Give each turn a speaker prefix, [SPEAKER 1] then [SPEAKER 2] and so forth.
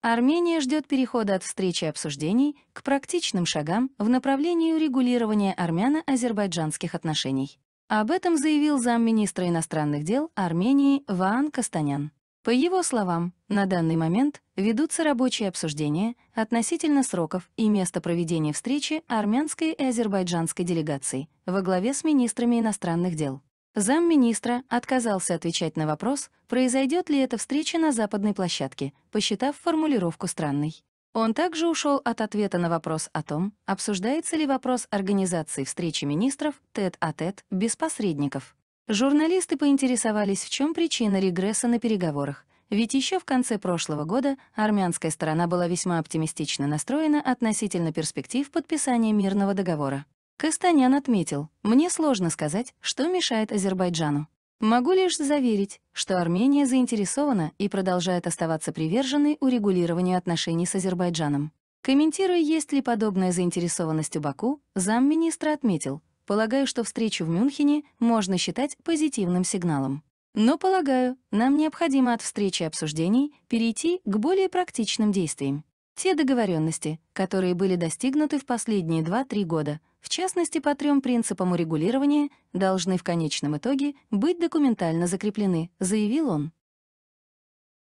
[SPEAKER 1] Армения ждет перехода от встречи обсуждений к практичным шагам в направлении урегулирования армяно-азербайджанских отношений. Об этом заявил замминистра иностранных дел Армении Ваан Кастанян. По его словам, на данный момент ведутся рабочие обсуждения относительно сроков и места проведения встречи армянской и азербайджанской делегаций во главе с министрами иностранных дел. Замминистра отказался отвечать на вопрос, произойдет ли эта встреча на западной площадке, посчитав формулировку странной. Он также ушел от ответа на вопрос о том, обсуждается ли вопрос организации встречи министров тет-а-тет -тет, без посредников. Журналисты поинтересовались, в чем причина регресса на переговорах, ведь еще в конце прошлого года армянская сторона была весьма оптимистично настроена относительно перспектив подписания мирного договора. Кастанян отметил, «Мне сложно сказать, что мешает Азербайджану. Могу лишь заверить, что Армения заинтересована и продолжает оставаться приверженной урегулированию отношений с Азербайджаном». Комментируя, есть ли подобная заинтересованность у Баку, замминистра отметил, «Полагаю, что встречу в Мюнхене можно считать позитивным сигналом». Но, полагаю, нам необходимо от встречи и обсуждений перейти к более практичным действиям. Те договоренности, которые были достигнуты в последние 2-3 года, в частности по трем принципам урегулирования, должны в конечном итоге быть документально закреплены, заявил он.